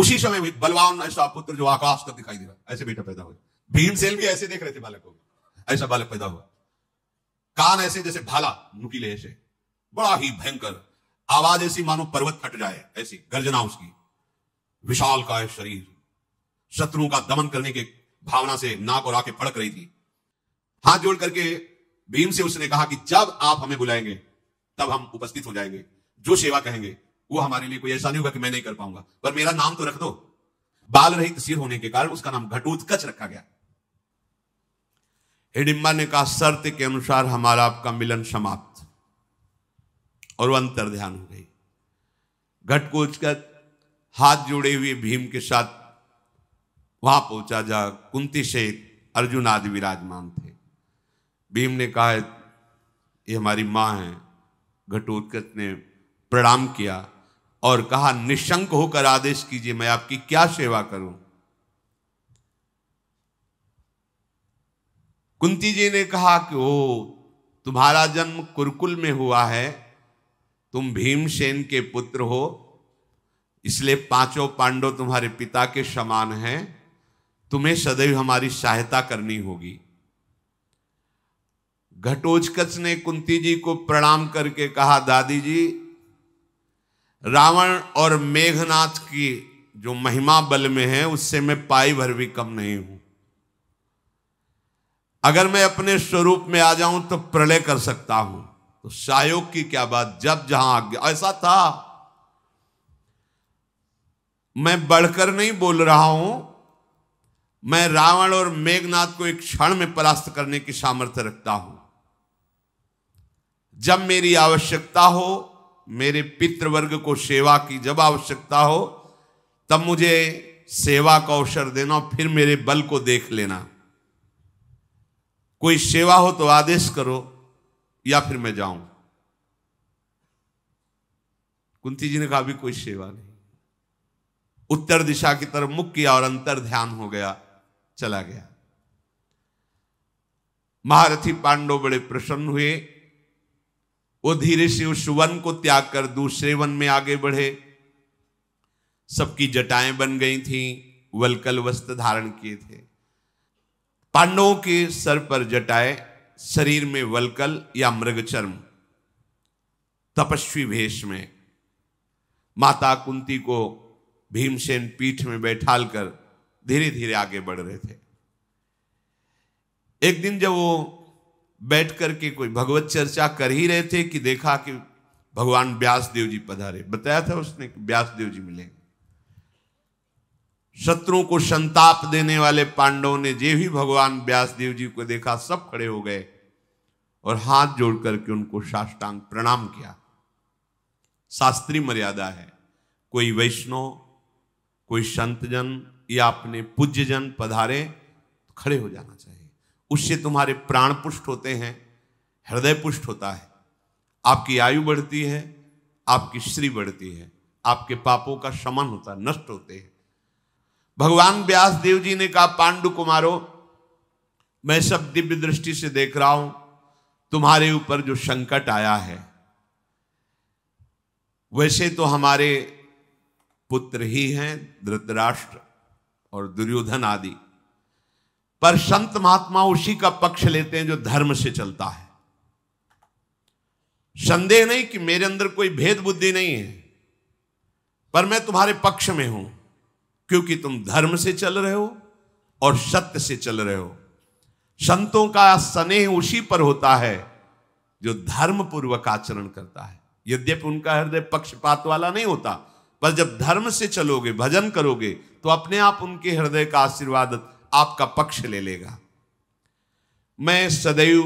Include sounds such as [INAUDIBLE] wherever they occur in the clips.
उसी समय बलवान ऐसा पुत्र जो आकाश तक दिखाई दे रहा ऐसे बेटा पैदा हुआ भीम सेल भी ऐसे देख रहे थे बालक को ऐसा बालक पैदा हुआ कान ऐसे जैसे भाला नुकीले ऐसे बड़ा ही भयंकर आवाज ऐसी मानो पर्वत फट जाए ऐसी गर्जना उसकी विशाल का शरीर शत्रुओं का दमन करने के भावना से नाक और आके फड़क रही थी हाथ जोड़ करके भीम से उसने कहा कि जब आप हमें बुलाएंगे तब हम उपस्थित हो जाएंगे जो सेवा कहेंगे वो हमारे लिए कोई ऐसा नहीं होगा कि मैं नहीं कर पाऊंगा पर मेरा नाम तो रख दो बाल रहित सिर होने के कारण उसका नाम घटोत्कच रखा गया हिडिम्बा ने कहा शर्त के अनुसार हमारा आपका मिलन समाप्त और वो अंतर ध्यान हो गई घटकोचकच हाथ जोड़े हुए भीम के साथ वहां पहुंचा जा कुंती से अर्जुन आदि विराजमान थे भीम ने कहा ये हमारी माँ है घटोत्कच ने प्रणाम किया और कहा निशंक होकर आदेश कीजिए मैं आपकी क्या सेवा करूं कुंती जी ने कहा कि ओ तुम्हारा जन्म कुरकुल में हुआ है तुम भीमसेन के पुत्र हो इसलिए पांचों पांडव तुम्हारे पिता के समान हैं तुम्हें सदैव हमारी सहायता करनी होगी घटोचकच ने कुंती जी को प्रणाम करके कहा दादी जी रावण और मेघनाथ की जो महिमा बल में है उससे मैं पाई भर भी कम नहीं हूं अगर मैं अपने स्वरूप में आ जाऊं तो प्रलय कर सकता हूं तो सहयोग की क्या बात जब जहां आज्ञा ऐसा था मैं बढ़कर नहीं बोल रहा हूं मैं रावण और मेघनाथ को एक क्षण में परास्त करने की सामर्थ्य रखता हूं जब मेरी आवश्यकता हो मेरे पितृवर्ग को सेवा की जब आवश्यकता हो तब मुझे सेवा का अवसर देना फिर मेरे बल को देख लेना कोई सेवा हो तो आदेश करो या फिर मैं जाऊं कुंती जी ने कहा भी कोई सेवा नहीं उत्तर दिशा की तरफ मुख किया और अंतर ध्यान हो गया चला गया महारथी पांडव बड़े प्रसन्न हुए वो धीरे से उस वन को त्याग कर दूसरे वन में आगे बढ़े सबकी जटाएं बन गई थीं वलकल वस्त्र धारण किए थे पांडवों के सर पर जटाएं शरीर में वलकल या मृगचर्म तपस्वी भेष में माता कुंती को भीमसेन पीठ में बैठाल कर धीरे धीरे आगे बढ़ रहे थे एक दिन जब वो बैठ करके कोई भगवत चर्चा कर ही रहे थे कि देखा कि भगवान व्यास देव जी पधारे बताया था उसने कि व्यास देव जी मिलेंगे शत्रुओं को संताप देने वाले पांडवों ने जे भी भगवान व्यास देव जी को देखा सब खड़े हो गए और हाथ जोड़ करके उनको साष्टांग प्रणाम किया शास्त्री मर्यादा है कोई वैष्णव कोई संतजन या अपने पूज्यजन पधारे खड़े हो जाना चाहिए उससे तुम्हारे प्राण पुष्ट होते हैं हृदय पुष्ट होता है आपकी आयु बढ़ती है आपकी श्री बढ़ती है आपके पापों का शमन होता है नष्ट होते हैं भगवान व्यास देव जी ने कहा पांडु कुमारो मैं सब दिव्य दृष्टि से देख रहा हूं तुम्हारे ऊपर जो संकट आया है वैसे तो हमारे पुत्र ही हैं धृतराष्ट्र और दुर्योधन आदि पर संत महात्मा उसी का पक्ष लेते हैं जो धर्म से चलता है संदेह नहीं कि मेरे अंदर कोई भेद बुद्धि नहीं है पर मैं तुम्हारे पक्ष में हूं क्योंकि तुम धर्म से चल रहे हो और सत्य से चल रहे हो संतों का स्नेह उसी पर होता है जो धर्म पूर्वक आचरण करता है यद्यपि उनका हृदय पक्षपात वाला नहीं होता पर जब धर्म से चलोगे भजन करोगे तो अपने आप उनके हृदय का आशीर्वाद आपका पक्ष ले लेगा मैं सदैव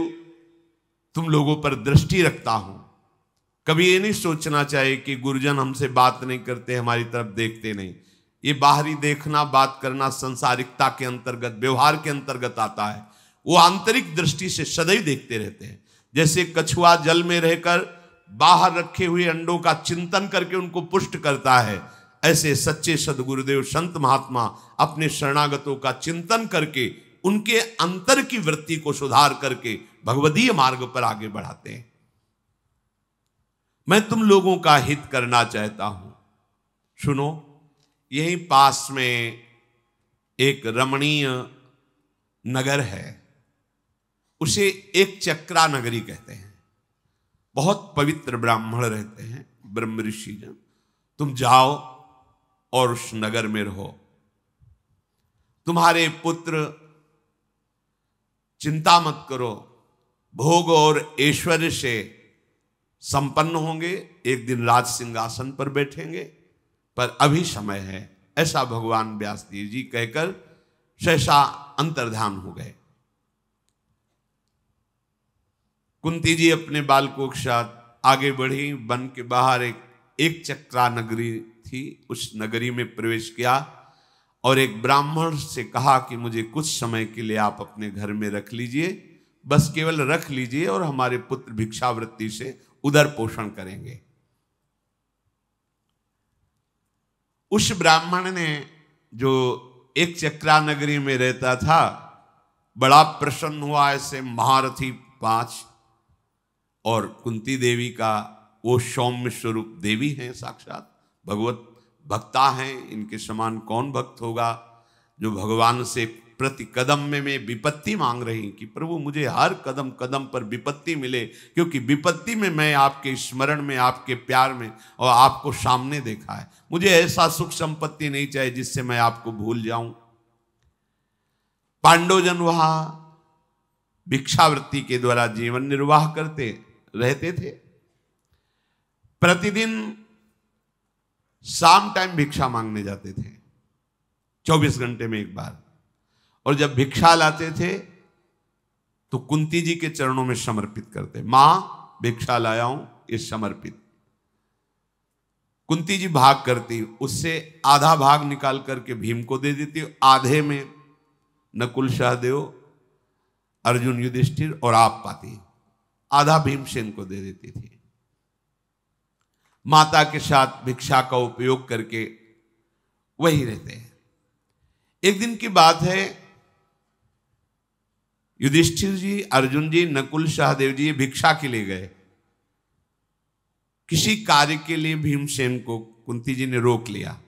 तुम लोगों पर दृष्टि रखता हूं कभी ये नहीं सोचना चाहिए कि गुरुजन हमसे बात नहीं करते हमारी तरफ देखते नहीं ये बाहरी देखना बात करना संसारिकता के अंतर्गत व्यवहार के अंतर्गत आता है वो आंतरिक दृष्टि से सदैव देखते रहते हैं जैसे कछुआ जल में रहकर बाहर रखे हुए अंडों का चिंतन करके उनको पुष्ट करता है ऐसे सच्चे सदगुरुदेव संत महात्मा अपने शरणागतों का चिंतन करके उनके अंतर की वृत्ति को सुधार करके भगवदीय मार्ग पर आगे बढ़ाते हैं मैं तुम लोगों का हित करना चाहता हूं सुनो यही पास में एक रमणीय नगर है उसे एक चक्रा नगरी कहते हैं बहुत पवित्र ब्राह्मण रहते हैं ब्रह्म ऋषि जन तुम जाओ और उस नगर में रहो तुम्हारे पुत्र चिंता मत करो भोग और ऐश्वर्य से संपन्न होंगे एक दिन राज सिंहासन पर बैठेंगे पर अभी समय है ऐसा भगवान व्यास जी कहकर सहसा अंतर्धान हो गए कुंती जी अपने बालकों के साथ आगे बढ़ी वन के बाहर एक एक चक्रा नगरी थी उस नगरी में प्रवेश किया और एक ब्राह्मण से कहा कि मुझे कुछ समय के लिए आप अपने घर में रख लीजिए बस केवल रख लीजिए और हमारे पुत्र भिक्षावृत्ति से उधर पोषण करेंगे उस ब्राह्मण ने जो एक चक्रा नगरी में रहता था बड़ा प्रसन्न हुआ ऐसे महारथी पांच और कुंती देवी का वो सौम्य स्वरूप देवी हैं साक्षात भगवत भक्ता हैं इनके समान कौन भक्त होगा जो भगवान से प्रति कदम में मैं विपत्ति मांग रही कि प्रभु मुझे हर कदम कदम पर विपत्ति मिले क्योंकि विपत्ति में मैं आपके स्मरण में आपके प्यार में और आपको सामने देखा है मुझे ऐसा सुख संपत्ति नहीं चाहिए जिससे मैं आपको भूल जाऊं पांडोजन वहा भिक्षावृत्ति के द्वारा जीवन निर्वाह करते रहते थे प्रतिदिन शाम टाइम भिक्षा मांगने जाते थे 24 घंटे में एक बार और जब भिक्षा लाते थे तो कुंती जी के चरणों में समर्पित करते मां भिक्षा लाया हूं ये समर्पित कुंती जी भाग करती उससे आधा भाग निकाल करके भीम को दे देती आधे में नकुल शाहदेव अर्जुन युधिष्ठिर और आप पाती आधा भीमसेन को दे देती थी माता के साथ भिक्षा का उपयोग करके वही रहते हैं एक दिन की बात है युधिष्ठिर जी अर्जुन जी नकुल शाहदेव जी भिक्षा के लिए गए किसी कार्य के लिए भीमसेन को कुंती जी ने रोक लिया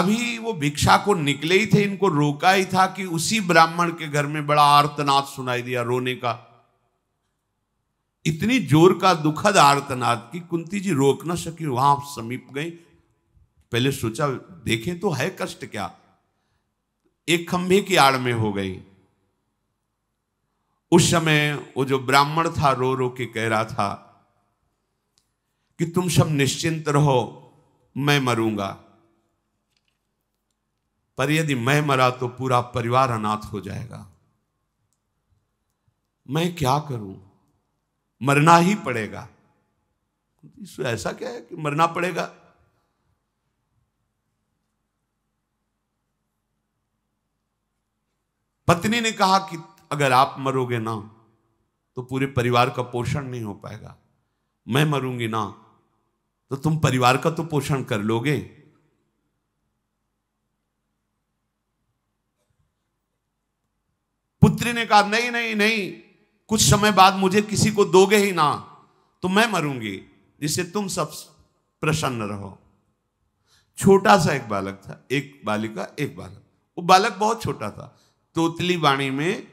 अभी वो भिक्षा को निकले ही थे इनको रोका ही था कि उसी ब्राह्मण के घर में बड़ा आर्तनाद सुनाई दिया रोने का इतनी जोर का दुखद आरतनाद कि कुंती जी रोक ना सकी वहां समीप गई पहले सोचा देखें तो है कष्ट क्या एक खंभे की आड़ में हो गई उस समय वो जो ब्राह्मण था रो रो के कह रहा था कि तुम सब निश्चिंत रहो मैं मरूंगा पर यदि मैं मरा तो पूरा परिवार अनाथ हो जाएगा मैं क्या करूं मरना ही पड़ेगा ऐसा क्या है कि मरना पड़ेगा पत्नी ने कहा कि अगर आप मरोगे ना तो पूरे परिवार का पोषण नहीं हो पाएगा मैं मरूंगी ना तो तुम परिवार का तो पोषण कर लोगे पुत्री ने कहा नहीं नहीं नहीं कुछ समय बाद मुझे किसी को दोगे ही ना तो मैं मरूंगी जिससे तुम सब प्रसन्न रहो छोटा सा एक बालक था एक बालिका एक बालक वो बालक बहुत छोटा था तोतली वाणी में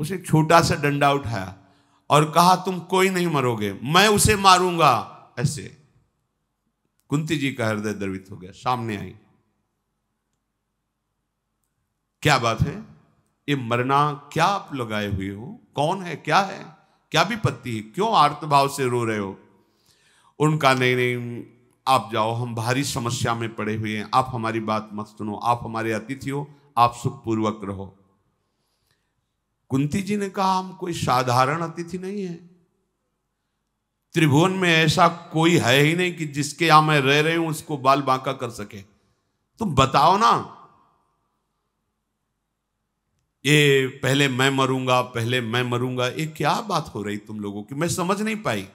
उसे छोटा सा डंडा उठाया और कहा तुम कोई नहीं मरोगे मैं उसे मारूंगा ऐसे कुंती जी का हृदय द्रवित हो गया सामने आई क्या बात है ये मरना क्या आप लगाए हुए हो कौन है क्या है क्या विपत्ति है क्यों आर्तभाव से रो रहे हो उनका नहीं नहीं आप जाओ हम भारी समस्या में पड़े हुए हैं आप हमारी बात मत सुनो आप हमारे अतिथि हो आप सुखपूर्वक रहो कुंती जी ने कहा हम कोई साधारण अतिथि नहीं है त्रिभुवन में ऐसा कोई है ही नहीं कि जिसके यहां मैं रह रही हूं उसको बाल बांका कर सके तुम बताओ ना ये पहले मैं मरूंगा पहले मैं मरूंगा ये क्या बात हो रही तुम लोगों की मैं समझ नहीं पाई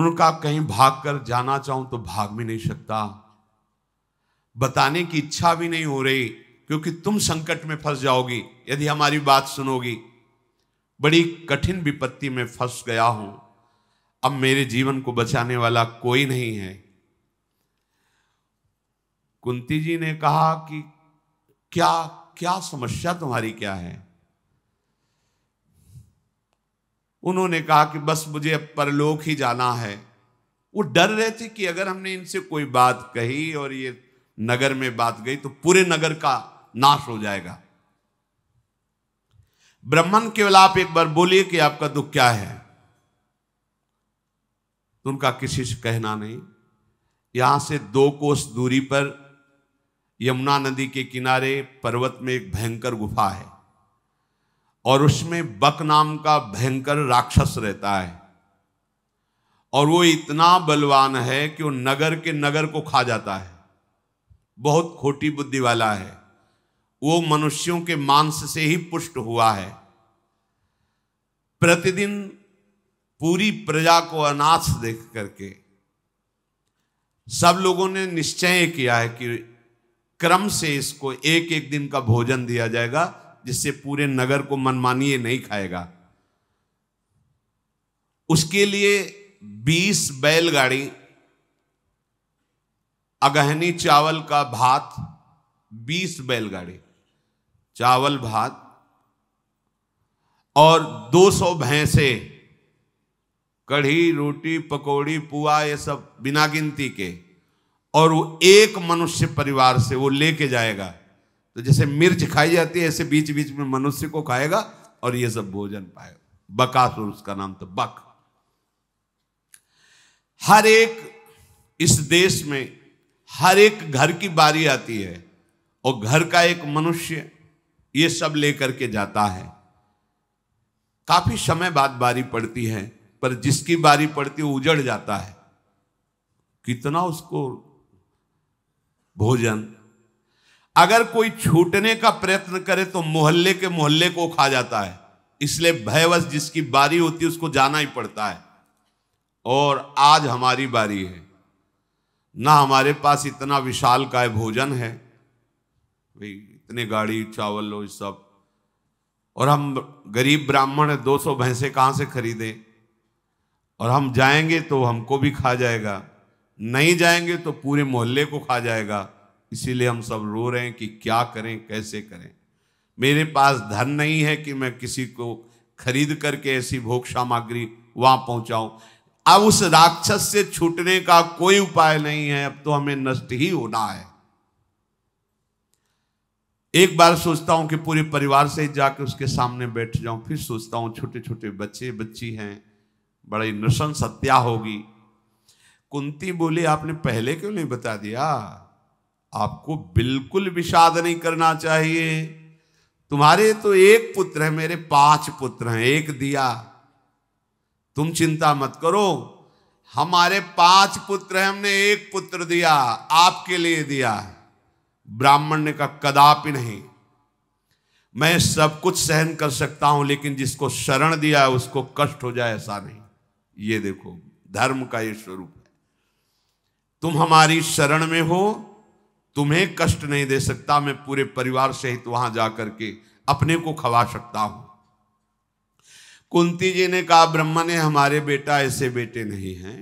उनका कहीं भाग कर जाना चाहूं तो भाग भी नहीं सकता बताने की इच्छा भी नहीं हो रही क्योंकि तुम संकट में फंस जाओगी यदि हमारी बात सुनोगी बड़ी कठिन विपत्ति में फंस गया हूं अब मेरे जीवन को बचाने वाला कोई नहीं है कुंती जी ने कहा कि क्या क्या समस्या तुम्हारी क्या है उन्होंने कहा कि बस मुझे अब परलोक ही जाना है वो डर रहे थे कि अगर हमने इनसे कोई बात कही और ये नगर में बात गई तो पूरे नगर का नाश हो जाएगा ब्राह्मण केवल आप एक बार बोलिए कि आपका दुख क्या है तो उनका किसी से कहना नहीं यहां से दो कोस दूरी पर यमुना नदी के किनारे पर्वत में एक भयंकर गुफा है और उसमें बक नाम का भयंकर राक्षस रहता है और वो इतना बलवान है कि वो नगर के नगर को खा जाता है बहुत खोटी बुद्धि वाला है वो मनुष्यों के मांस से ही पुष्ट हुआ है प्रतिदिन पूरी प्रजा को अनाथ देख करके सब लोगों ने निश्चय किया है कि क्रम से इसको एक एक दिन का भोजन दिया जाएगा जिससे पूरे नगर को मनमानिए नहीं खाएगा उसके लिए 20 बैलगाड़ी अगहनी चावल का भात 20 बैलगाड़ी चावल भात और 200 भैंसे कढ़ी रोटी पकौड़ी पुआ ये सब बिना गिनती के और वो एक मनुष्य परिवार से वो लेके जाएगा तो जैसे मिर्च खाई जाती है ऐसे बीच बीच में मनुष्य को खाएगा और ये सब भोजन पाएगा बकासुर उसका नाम तो बक हर एक इस देश में हर एक घर की बारी आती है और घर का एक मनुष्य ये सब लेकर के जाता है काफी समय बाद बारी पड़ती है पर जिसकी बारी पड़ती है उजड़ जाता है कितना उसको भोजन अगर कोई छूटने का प्रयत्न करे तो मोहल्ले के मोहल्ले को खा जाता है इसलिए भयवश जिसकी बारी होती है उसको जाना ही पड़ता है और आज हमारी बारी है ना हमारे पास इतना विशाल काय भोजन है भाई इतने गाड़ी चावल लो सब और हम गरीब ब्राह्मण है दो सौ भैंसे कहाँ से खरीदें और हम जाएंगे तो हमको भी खा जाएगा नहीं जाएंगे तो पूरे मोहल्ले को खा जाएगा इसीलिए हम सब रो रहे हैं कि क्या करें कैसे करें मेरे पास धन नहीं है कि मैं किसी को खरीद करके ऐसी भोग सामग्री वहां पहुंचाऊं अब उस राक्षस से छूटने का कोई उपाय नहीं है अब तो हमें नष्ट ही होना है एक बार सोचता हूं कि पूरे परिवार से जाकर उसके सामने बैठ जाऊं फिर सोचता हूं छोटे छोटे बच्चे बच्ची हैं बड़ी नृशंस हत्या होगी कुंती बोली आपने पहले क्यों नहीं बता दिया आपको बिल्कुल विषाद नहीं करना चाहिए तुम्हारे तो एक पुत्र है मेरे पांच पुत्र हैं एक दिया तुम चिंता मत करो हमारे पांच पुत्र हैं हमने एक पुत्र दिया आपके लिए दिया ब्राह्मण ने कहा कदापि नहीं मैं सब कुछ सहन कर सकता हूं लेकिन जिसको शरण दिया उसको कष्ट हो जाए ऐसा नहीं ये देखो धर्म का ये स्वरूप तुम हमारी शरण में हो तुम्हें कष्ट नहीं दे सकता मैं पूरे परिवार सहित वहां जाकर के अपने को खवा सकता हूं कुंती जी ने कहा ब्रह्मा ने हमारे बेटा ऐसे बेटे नहीं हैं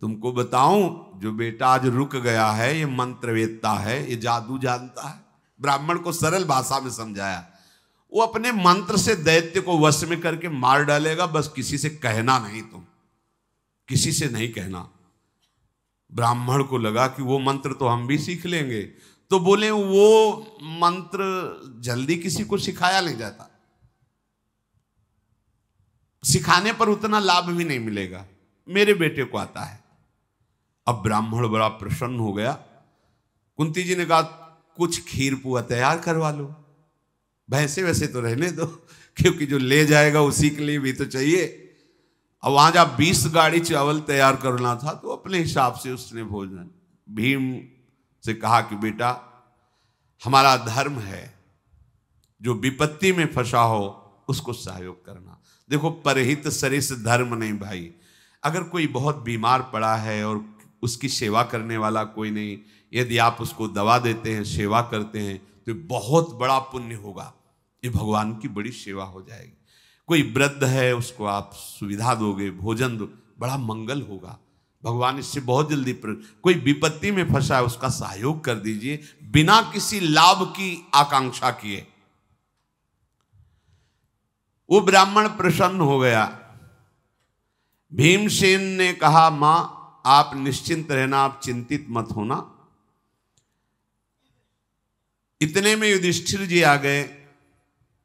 तुमको बताऊं जो बेटा आज रुक गया है ये मंत्रवेत्ता है ये जादू जानता है ब्राह्मण को सरल भाषा में समझाया वो अपने मंत्र से दैत्य को वश में करके मार डालेगा बस किसी से कहना नहीं तुम किसी से नहीं कहना ब्राह्मण को लगा कि वो मंत्र तो हम भी सीख लेंगे तो बोले वो मंत्र जल्दी किसी को सिखाया नहीं जाता सिखाने पर उतना लाभ भी नहीं मिलेगा मेरे बेटे को आता है अब ब्राह्मण बड़ा प्रसन्न हो गया कुंती जी ने कहा कुछ खीर पुआ तैयार करवा लो भैंसे वैसे तो रहने दो [LAUGHS] क्योंकि जो ले जाएगा उसी के लिए भी तो चाहिए और वहां जब बीस गाड़ी चावल तैयार करना था तो अपने हिसाब से उसने भोजन भीम से कहा कि बेटा हमारा धर्म है जो विपत्ति में फंसा हो उसको सहयोग करना देखो परहित सरिस धर्म नहीं भाई अगर कोई बहुत बीमार पड़ा है और उसकी सेवा करने वाला कोई नहीं यदि आप उसको दवा देते हैं सेवा करते हैं तो बहुत बड़ा पुण्य होगा ये भगवान की बड़ी सेवा हो जाएगी कोई वृद्ध है उसको आप सुविधा दोगे भोजन दो बड़ा मंगल होगा भगवान इससे बहुत जल्दी कोई विपत्ति में फंसा है उसका सहयोग कर दीजिए बिना किसी लाभ की आकांक्षा किए वो ब्राह्मण प्रसन्न हो गया भीमसेन ने कहा मां आप निश्चिंत रहना आप चिंतित मत होना इतने में युधिष्ठिर जी आ गए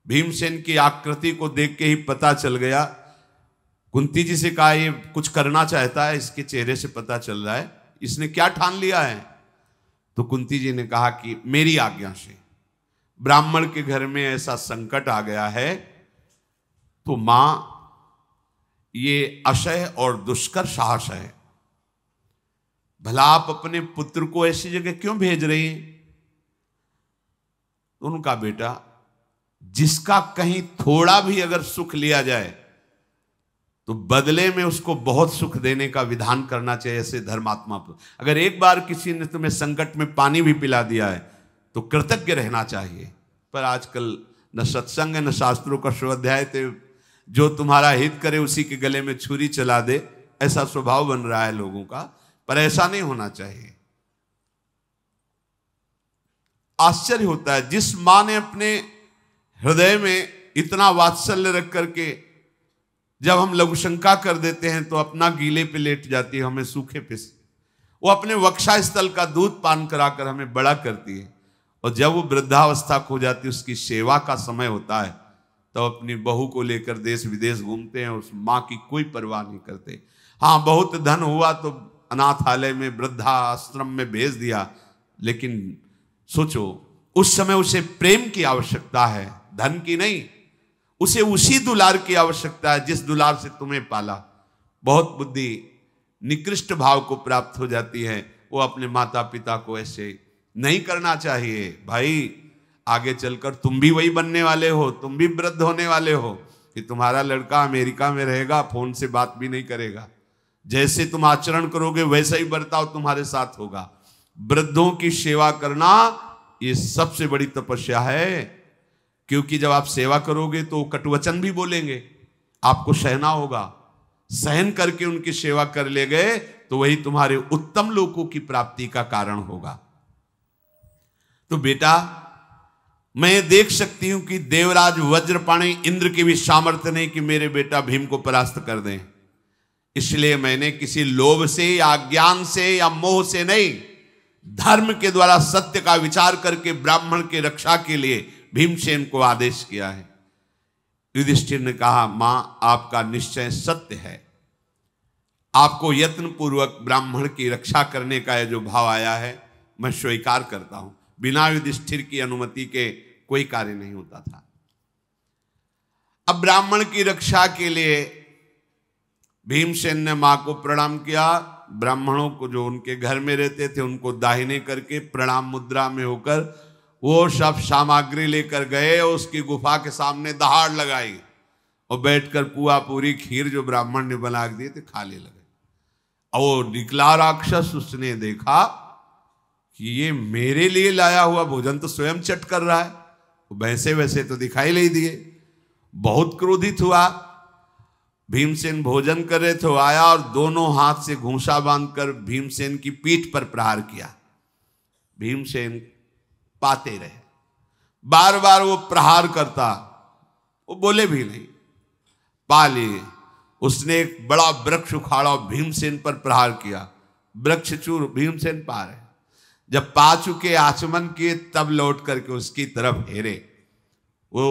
भीमसेन की आकृति को देख के ही पता चल गया कुंती जी से कहा ये कुछ करना चाहता है इसके चेहरे से पता चल रहा है इसने क्या ठान लिया है तो कुंती जी ने कहा कि मेरी आज्ञा से ब्राह्मण के घर में ऐसा संकट आ गया है तो मां ये असह और दुष्कर साहस है भला आप अपने पुत्र को ऐसी जगह क्यों भेज रही हैं तो उनका बेटा जिसका कहीं थोड़ा भी अगर सुख लिया जाए तो बदले में उसको बहुत सुख देने का विधान करना चाहिए ऐसे धर्मात्मा पर अगर एक बार किसी ने तुम्हें संकट में पानी भी पिला दिया है तो कृतज्ञ रहना चाहिए पर आजकल न सत्संग न शास्त्रों का स्वाध्याय थे जो तुम्हारा हित करे उसी के गले में छुरी चला दे ऐसा स्वभाव बन रहा है लोगों का पर ऐसा नहीं होना चाहिए आश्चर्य होता है जिस माँ ने अपने हृदय में इतना वात्सल्य रख करके जब हम लघुशंका कर देते हैं तो अपना गीले पे लेट जाती है हमें सूखे पे वो अपने वक्षा स्थल का दूध पान कराकर हमें बड़ा करती है और जब वो वृद्धावस्था खो जाती है उसकी सेवा का समय होता है तो अपनी बहू को लेकर देश विदेश घूमते हैं उस माँ की कोई परवाह नहीं करते हाँ बहुत धन हुआ तो अनाथालय में वृद्धाश्रम में भेज दिया लेकिन सोचो उस समय उसे प्रेम की आवश्यकता है धन की नहीं उसे उसी दुलार की आवश्यकता है जिस दुलार से तुम्हें पाला बहुत बुद्धि निकृष्ट भाव को प्राप्त हो जाती है वो अपने माता पिता को ऐसे नहीं करना चाहिए भाई आगे चलकर तुम भी वही बनने वाले हो तुम भी वृद्ध होने वाले हो कि तुम्हारा लड़का अमेरिका में रहेगा फोन से बात भी नहीं करेगा जैसे तुम आचरण करोगे वैसा ही बर्ताव तुम्हारे साथ होगा वृद्धों की सेवा करना ये सबसे बड़ी तपस्या है क्योंकि जब आप सेवा करोगे तो कटवचन भी बोलेंगे आपको सहना होगा सहन करके उनकी सेवा कर ले गए तो वही तुम्हारे उत्तम लोगों की प्राप्ति का कारण होगा तो बेटा मैं देख सकती हूं कि देवराज वज्रपाणी इंद्र की भी सामर्थ्य नहीं कि मेरे बेटा भीम को परास्त कर दें इसलिए मैंने किसी लोभ से या ज्ञान से या मोह से नहीं धर्म के द्वारा सत्य का विचार करके ब्राह्मण की रक्षा के लिए भीमसेन को आदेश किया है युधिष्ठिर ने कहा मां आपका निश्चय सत्य है आपको यत्न पूर्वक ब्राह्मण की रक्षा करने का यह जो भाव आया है मैं स्वीकार करता हूं बिना युधिष्ठिर की अनुमति के कोई कार्य नहीं होता था अब ब्राह्मण की रक्षा के लिए भीमसेन ने मां को प्रणाम किया ब्राह्मणों को जो उनके घर में रहते थे उनको दाहिने करके प्रणाम मुद्रा में होकर वो सब सामग्री लेकर गए उसकी गुफा के सामने दहाड़ लगाई और बैठकर पुआ पूरी खीर जो ब्राह्मण ने बना दिए थे खाने लगे और वो निकला राक्षस उसने देखा कि ये मेरे लिए लाया हुआ भोजन तो स्वयं चट कर रहा है वैसे वैसे तो दिखाई नहीं दिए बहुत क्रोधित हुआ भीमसेन भोजन कर रहे थे आया और दोनों हाथ से घूसा बांधकर भीमसेन की पीठ पर प्रहार किया भीमसेन पाते रहे बार बार वो प्रहार करता वो बोले भी नहीं पा लिए उसने एक बड़ा वृक्ष उखाड़ा भीमसेन पर प्रहार किया वृक्ष चूर भीमसेन पा रहे जब पा चुके आचमन किए तब लौट करके उसकी तरफ हेरे वो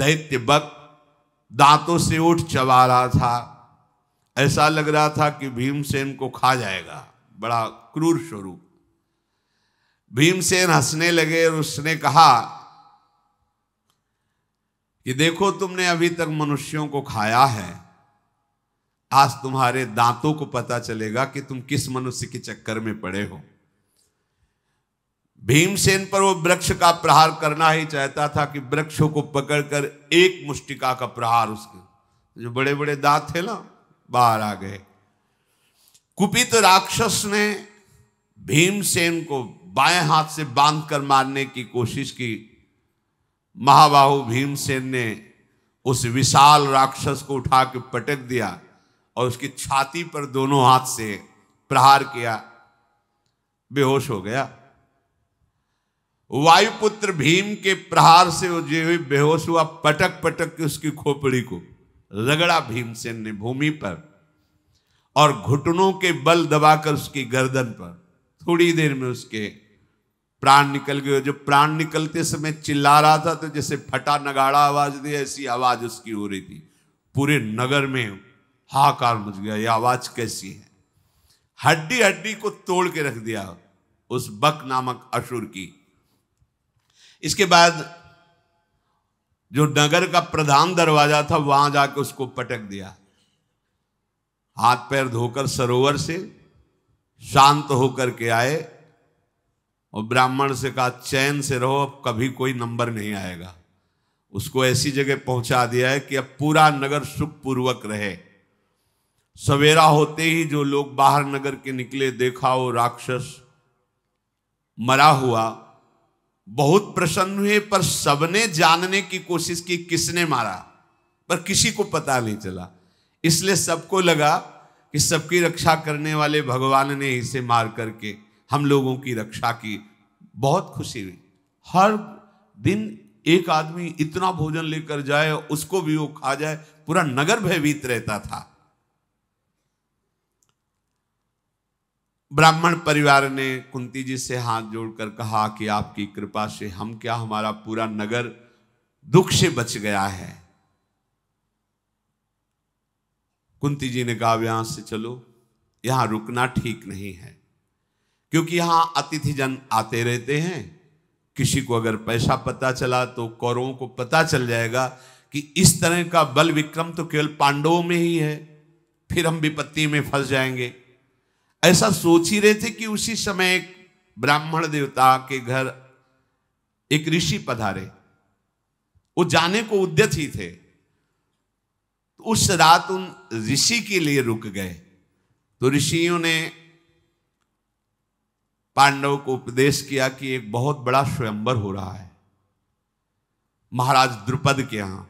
दैत्य बक दांतों से उठ चबा रहा था ऐसा लग रहा था कि भीमसेन को खा जाएगा बड़ा क्रूर स्वरूप भीमसेन हंसने लगे और उसने कहा कि देखो तुमने अभी तक मनुष्यों को खाया है आज तुम्हारे दांतों को पता चलेगा कि तुम किस मनुष्य के चक्कर में पड़े हो भीमसेन पर वो वृक्ष का प्रहार करना ही चाहता था कि वृक्षों को पकड़कर एक मुष्टिका का प्रहार उसके जो बड़े बड़े दांत थे ना बाहर आ गए कुपित राक्षस ने भीमसेन को बाएं हाथ से बांध कर मारने की कोशिश की महाबाहु भीमसेन ने उस विशाल राक्षस को उठा के पटक दिया और उसकी छाती पर दोनों हाथ से प्रहार किया बेहोश हो गया वायुपुत्र भीम के प्रहार से जो बेहोश हुआ पटक पटक के उसकी खोपड़ी को रगड़ा भीमसेन ने भूमि पर और घुटनों के बल दबाकर उसकी गर्दन पर थोड़ी देर में उसके प्राण निकल गए जो प्राण निकलते समय चिल्ला रहा था तो जैसे फटा नगाड़ा आवाज दी ऐसी आवाज उसकी हो रही थी पूरे नगर में हाकार मच गया यह आवाज कैसी है हड्डी हड्डी को तोड़ के रख दिया उस बक नामक असुर की इसके बाद जो नगर का प्रधान दरवाजा था वहां जाके उसको पटक दिया हाथ पैर धोकर सरोवर से शांत होकर के आए और ब्राह्मण से कहा चैन से रहो अब कभी कोई नंबर नहीं आएगा उसको ऐसी जगह पहुंचा दिया है कि अब पूरा नगर सुख पूर्वक रहे सवेरा होते ही जो लोग बाहर नगर के निकले देखा वो राक्षस मरा हुआ बहुत प्रसन्न हुए पर सबने जानने की कोशिश की किसने मारा पर किसी को पता नहीं चला इसलिए सबको लगा कि सबकी रक्षा करने वाले भगवान ने इसे मार करके हम लोगों की रक्षा की बहुत खुशी हुई हर दिन एक आदमी इतना भोजन लेकर जाए उसको भी वो खा जाए पूरा नगर भयभीत रहता था ब्राह्मण परिवार ने कुंती जी से हाथ जोड़कर कहा कि आपकी कृपा से हम क्या हमारा पूरा नगर दुख से बच गया है कुंती जी ने कहा यहां से चलो यहां रुकना ठीक नहीं है क्योंकि यहां अतिथि जन आते रहते हैं किसी को अगर पैसा पता चला तो कौरवों को पता चल जाएगा कि इस तरह का बल विक्रम तो केवल पांडवों में ही है फिर हम विपत्ति में फंस जाएंगे ऐसा सोच ही रहे थे कि उसी समय एक ब्राह्मण देवता के घर एक ऋषि पधारे वो जाने को उद्यत ही थे उस रात उन ऋषि के लिए रुक गए तो ऋषियों ने पांडव को उपदेश किया कि एक बहुत बड़ा स्वयंबर हो रहा है महाराज द्रुपद के यहां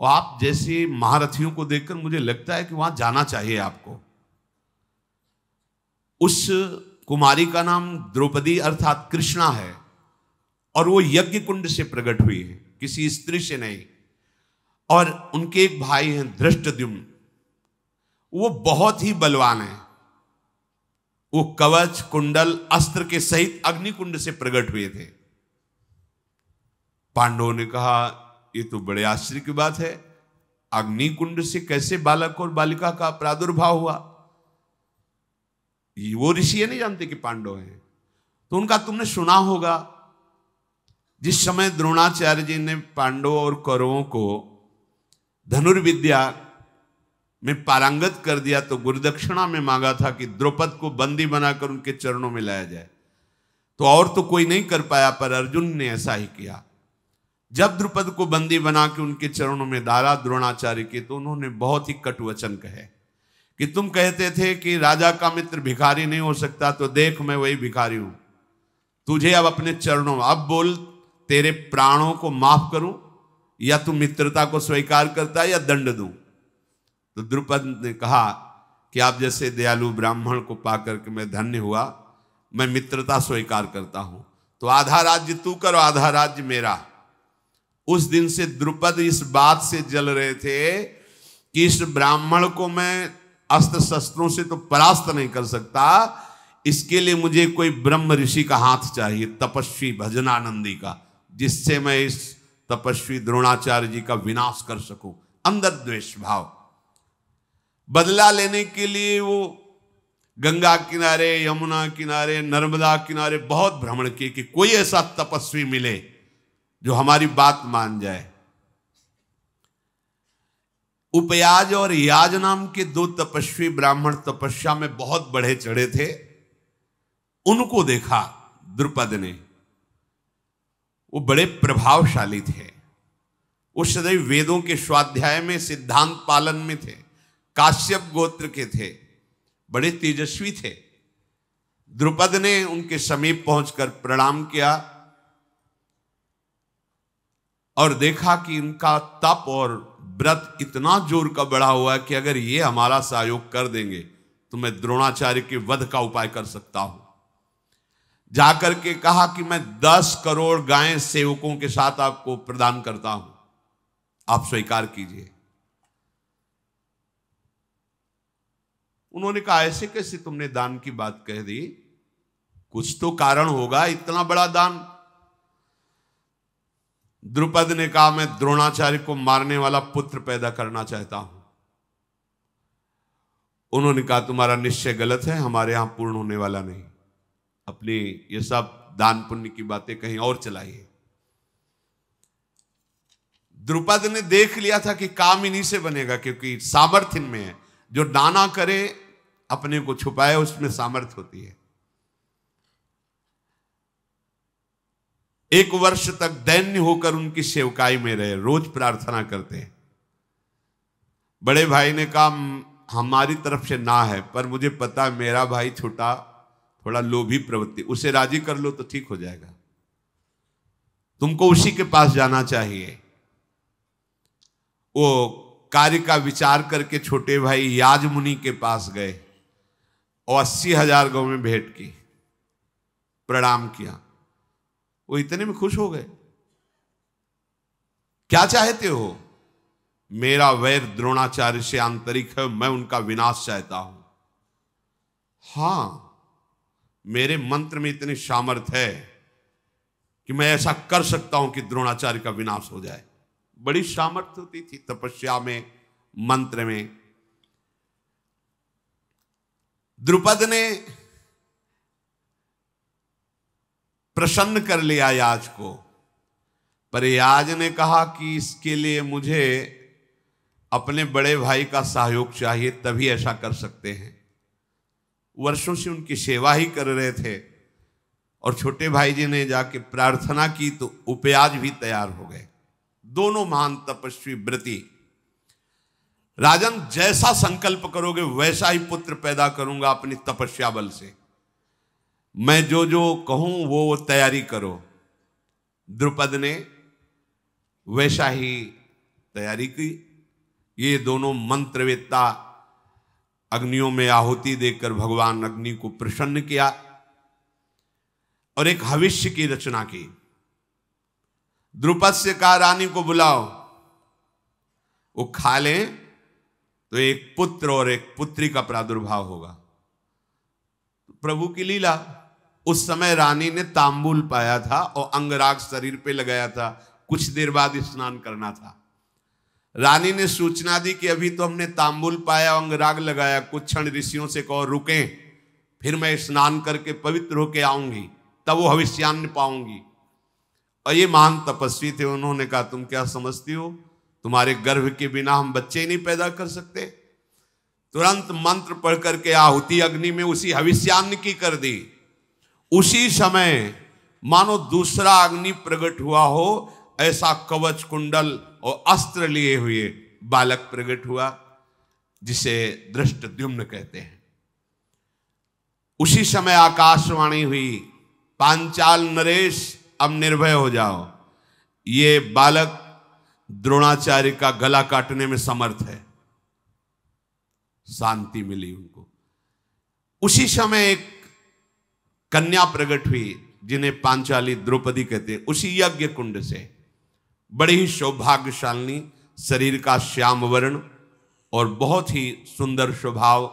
और आप जैसे महारथियों को देखकर मुझे लगता है कि वहां जाना चाहिए आपको उस कुमारी का नाम द्रौपदी अर्थात कृष्णा है और वो यज्ञ कुंड से प्रकट हुई है किसी स्त्री से नहीं और उनके एक भाई हैं धृष्टद्युम्न वो बहुत ही बलवान है वो कवच कुंडल अस्त्र के सहित अग्निकुंड से प्रकट हुए थे पांडवों ने कहा ये तो बड़े आश्चर्य की बात है अग्निकुंड से कैसे बालक और बालिका का प्रादुर्भाव हुआ ये वो ऋषि नहीं जानते कि पांडव हैं तो उनका तुमने सुना होगा जिस समय द्रोणाचार्य जी ने पांडवों और कौरवों को धनुर्विद्या में पारंगत कर दिया तो गुरुदक्षिणा में मांगा था कि द्रौपद को बंदी बनाकर उनके चरणों में लाया जाए तो और तो कोई नहीं कर पाया पर अर्जुन ने ऐसा ही किया जब द्रुपद को बंदी बना के उनके चरणों में डाला द्रोणाचार्य के तो उन्होंने बहुत ही कटु वचन कहे कि तुम कहते थे कि राजा का मित्र भिखारी नहीं हो सकता तो देख मैं वही भिखारी हूं तुझे अब अपने चरणों अब बोल तेरे प्राणों को माफ करूं या तू मित्रता को स्वीकार करता है या दंड दू तो द्रुपद ने कहा कि आप जैसे दयालु ब्राह्मण को पा करके मैं धन्य हुआ मैं मित्रता स्वीकार करता हूं तो आधा राज्य तू करो आधा राज्य मेरा उस दिन से द्रुपद इस बात से जल रहे थे कि इस ब्राह्मण को मैं अस्त्र शस्त्रों से तो परास्त नहीं कर सकता इसके लिए मुझे कोई ब्रह्म ऋषि का हाथ चाहिए तपस्वी भजनानंदी का जिससे मैं इस तपस्वी द्रोणाचार्य जी का विनाश कर सकूं अंदर द्वेष भाव बदला लेने के लिए वो गंगा किनारे यमुना किनारे नर्मदा किनारे बहुत भ्रमण किए कि कोई ऐसा तपस्वी मिले जो हमारी बात मान जाए उपयाज और याज नाम के दो तपस्वी ब्राह्मण तपस्या में बहुत बढ़े चढ़े थे उनको देखा द्रुपद ने वो बड़े प्रभावशाली थे वो सदैव वेदों के स्वाध्याय में सिद्धांत पालन में थे काश्यप गोत्र के थे बड़े तेजस्वी थे द्रुपद ने उनके समीप पहुंचकर प्रणाम किया और देखा कि इनका तप और व्रत इतना जोर का बढ़ा हुआ है कि अगर ये हमारा सहयोग कर देंगे तो मैं द्रोणाचार्य के वध का उपाय कर सकता हूं जाकर के कहा कि मैं दस करोड़ गायें सेवकों के साथ आपको प्रदान करता हूं आप स्वीकार कीजिए उन्होंने कहा ऐसे कैसे तुमने दान की बात कह दी कुछ तो कारण होगा इतना बड़ा दान द्रुपद ने कहा मैं द्रोणाचार्य को मारने वाला पुत्र पैदा करना चाहता हूं उन्होंने कहा तुम्हारा निश्चय गलत है हमारे यहां पूर्ण होने वाला नहीं अपने ये सब दान पुण्य की बातें कहीं और चलाइए द्रुपद ने देख लिया था कि काम इन्हीं से बनेगा क्योंकि सामर्थ्य में है जो दाना करे अपने को छुपाए उसमें सामर्थ्य होती है एक वर्ष तक दैन्य होकर उनकी सेवकाई में रहे रोज प्रार्थना करते हैं बड़े भाई ने कहा हमारी तरफ से ना है पर मुझे पता मेरा भाई छोटा थोड़ा लोभी प्रवृत्ति उसे राजी कर लो तो ठीक हो जाएगा तुमको उसी के पास जाना चाहिए वो कार्य का विचार करके छोटे भाई याज मुनि के पास गए और अस्सी हजार गौ में भेंट की प्रणाम किया वो इतने में खुश हो गए क्या चाहते हो मेरा वैर द्रोणाचार्य से आंतरिक है मैं उनका विनाश चाहता हूं हां मेरे मंत्र में इतनी सामर्थ है कि मैं ऐसा कर सकता हूं कि द्रोणाचार्य का विनाश हो जाए बड़ी सामर्थ होती थी तपस्या में मंत्र में द्रुपद ने प्रसन्न कर लिया याज को पर याज ने कहा कि इसके लिए मुझे अपने बड़े भाई का सहयोग चाहिए तभी ऐसा कर सकते हैं वर्षों से उनकी सेवा ही कर रहे थे और छोटे भाई जी ने जाके प्रार्थना की तो उपयाज भी तैयार हो गए दोनों महान तपस्वी व्रति राजन जैसा संकल्प करोगे वैसा ही पुत्र पैदा करूंगा अपनी तपस्या बल से मैं जो जो कहूं वो तैयारी करो द्रुपद ने वैसा ही तैयारी की ये दोनों मंत्रवेत्ता अग्नियों में आहुति देकर भगवान अग्नि को प्रसन्न किया और एक हविष्य की रचना की द्रुपद से कहा रानी को बुलाओ वो खा लें तो एक पुत्र और एक पुत्री का प्रादुर्भाव होगा प्रभु की लीला उस समय रानी ने तांबुल पाया था और अंगराग शरीर पे लगाया था कुछ देर बाद स्नान करना था रानी ने सूचना दी कि अभी तो हमने तांबुल पाया अंगराग लगाया कुछ क्षण ऋषियों से कहो रुकें फिर मैं स्नान करके पवित्र होके आऊंगी तब वो हविष्यान्न पाऊंगी और ये महान तपस्वी थे उन्होंने कहा तुम क्या समझती हो तुम्हारे गर्भ के बिना हम बच्चे ही नहीं पैदा कर सकते तुरंत मंत्र पढ़ करके आहुति अग्नि में उसी हविष्यान्न की कर दी उसी समय मानो दूसरा अग्नि प्रकट हुआ हो ऐसा कवच कुंडल और अस्त्र लिए हुए बालक प्रकट हुआ जिसे दृष्ट द्युम्न कहते हैं उसी समय आकाशवाणी हुई पांचाल नरेश अब निर्भय हो जाओ ये बालक द्रोणाचार्य का गला काटने में समर्थ है शांति मिली उनको उसी समय एक कन्या प्रकट हुई जिन्हें पांचाली द्रौपदी कहते उसी यज्ञ कुंड से बड़े ही सौभाग्यशाली शरीर का श्याम वर्ण और बहुत ही सुंदर स्वभाव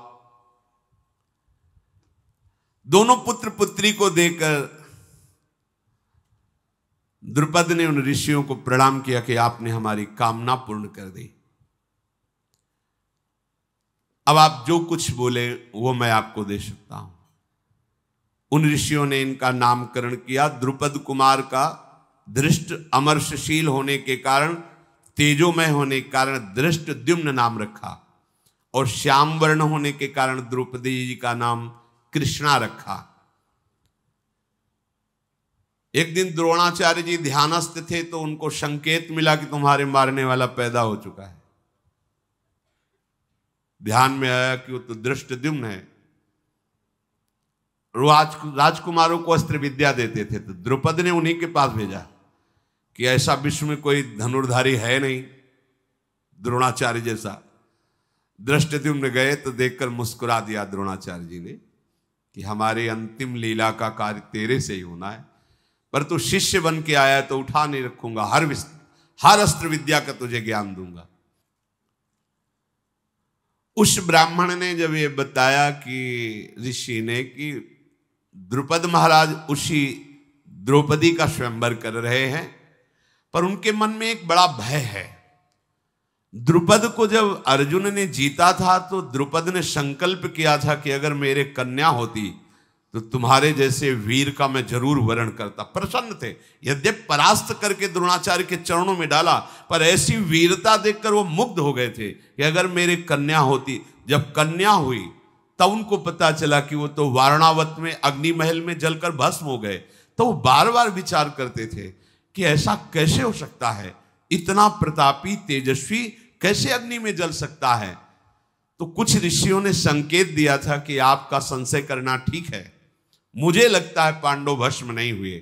दोनों पुत्र पुत्री को देकर द्रुपद ने उन ऋषियों को प्रणाम किया कि आपने हमारी कामना पूर्ण कर दी अब आप जो कुछ बोले वो मैं आपको दे सकता हूं उन ऋषियों ने इनका नामकरण किया द्रुपद कुमार का दृष्ट अमर्षशील होने के कारण तेजोमय होने के कारण दृष्ट द्युम्न नाम रखा और श्याम वर्ण होने के कारण द्रौपदी जी का नाम कृष्णा रखा एक दिन द्रोणाचार्य जी ध्यानस्थ थे तो उनको संकेत मिला कि तुम्हारे मारने वाला पैदा हो चुका है ध्यान में आया कि वो तो दृष्ट द्युम्न है राजकुमारों को अस्त्र विद्या देते थे तो द्रुपद ने उन्हीं के पास भेजा कि ऐसा विश्व में कोई धनुर्धारी है नहीं द्रोणाचार्य जैसा दृष्टि में गए तो देखकर मुस्कुरा दिया द्रोणाचार्य जी ने कि हमारे अंतिम लीला का कार्य तेरे से ही होना है पर तू शिष्य बन के आया तो उठा नहीं रखूंगा हर हर अस्त्र विद्या का तुझे ज्ञान दूंगा उस ब्राह्मण ने जब ये बताया कि ऋषि ने कि द्रुपद महाराज उसी द्रौपदी का स्वयंवर कर रहे हैं पर उनके मन में एक बड़ा भय है द्रुपद को जब अर्जुन ने जीता था तो द्रुपद ने संकल्प किया था कि अगर मेरे कन्या होती तो तुम्हारे जैसे वीर का मैं जरूर वर्ण करता प्रसन्न थे यद्यप परास्त करके द्रोणाचार्य के चरणों में डाला पर ऐसी वीरता देखकर वो मुग्ध हो गए थे कि अगर मेरे कन्या होती जब कन्या हुई तब उनको पता चला कि वो तो वारणावत में अग्नि महल में जलकर भस्म हो गए तो वो बार बार विचार करते थे कि ऐसा कैसे हो सकता है इतना प्रतापी तेजस्वी कैसे अग्नि में जल सकता है तो कुछ ऋषियों ने संकेत दिया था कि आपका संशय करना ठीक है मुझे लगता है पांडव भस्म नहीं हुए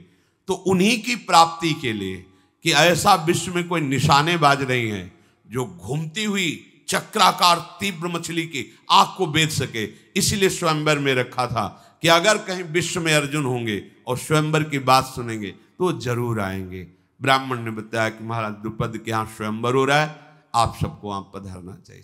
तो उन्हीं की प्राप्ति के लिए कि ऐसा विश्व में कोई निशानेबाज नहीं है जो घूमती हुई चक्राकार तीव्र मछली की आंख को बेच सके इसीलिए स्वयंवर में रखा था कि अगर कहीं विश्व में अर्जुन होंगे और स्वयंवर की बात सुनेंगे तो जरूर आएंगे ब्राह्मण ने बताया कि महाराज द्रुपद के यहाँ स्वयंवर हो रहा है आप सबको वहां पधारना चाहिए